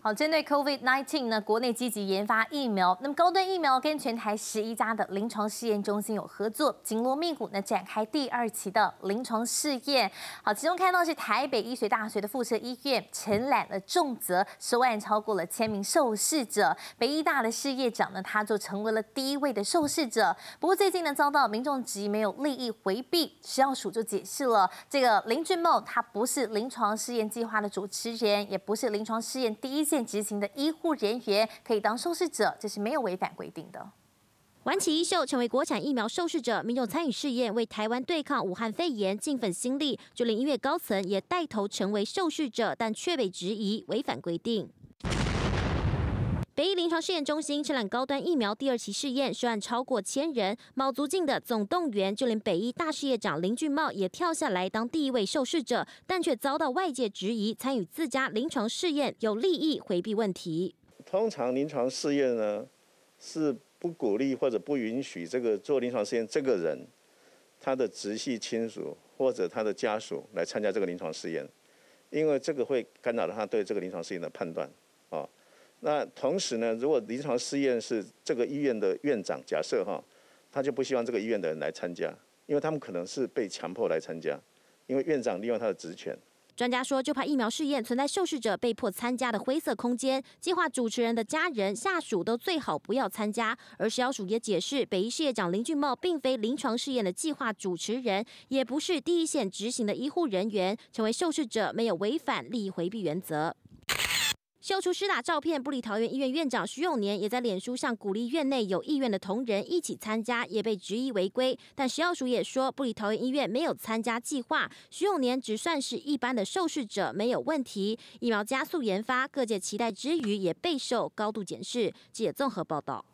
好，针对 COVID-19 呢，国内积极研发疫苗。那么高端疫苗跟全台十一家的临床试验中心有合作，紧锣密鼓呢展开第二期的临床试验。好，其中看到是台北医学大学的附设医院承揽了重责，十万超过了千名受试者。北医大的事业长呢，他就成为了第一位的受试者。不过最近呢，遭到民众质疑没有利益回避，药署就解释了，这个林俊茂他不是临床试验计划的主持人，也不是临床试验。第一线执行的医护人员可以当受试者，这是没有违反规定的。挽起衣袖成为国产疫苗受试者，民众参与试验为台湾对抗武汉肺炎尽份心力，就连医院高层也带头成为受试者，但却被质疑违反规定。北医临床试验中心承揽高端疫苗第二期试验，涉案超过千人，卯足劲的总动员。就连北医大事业长林俊茂也跳下来当第一位受试者，但却遭到外界质疑，参与自家临床试验有利益回避问题。通常临床试验呢，是不鼓励或者不允许这个做临床试验这个人，他的直系亲属或者他的家属来参加这个临床试验，因为这个会干扰到他对这个临床试验的判断啊。那同时呢，如果临床试验是这个医院的院长，假设哈，他就不希望这个医院的人来参加，因为他们可能是被强迫来参加，因为院长利用他的职权。专家说，就怕疫苗试验存在受试者被迫参加的灰色空间。计划主持人的家人、下属都最好不要参加。而小署也解释，北医事业长林俊茂并非临床试验的计划主持人，也不是第一线执行的医护人员，成为受试者没有违反利益回避原则。秀出施打照片，布里桃园医院院长徐永年也在脸书上鼓励院内有意愿的同仁一起参加，也被质疑违规。但石耀枢也说，布里桃园医院没有参加计划，徐永年只算是一般的受试者，没有问题。疫苗加速研发，各界期待之余，也备受高度检视。记者综合报道。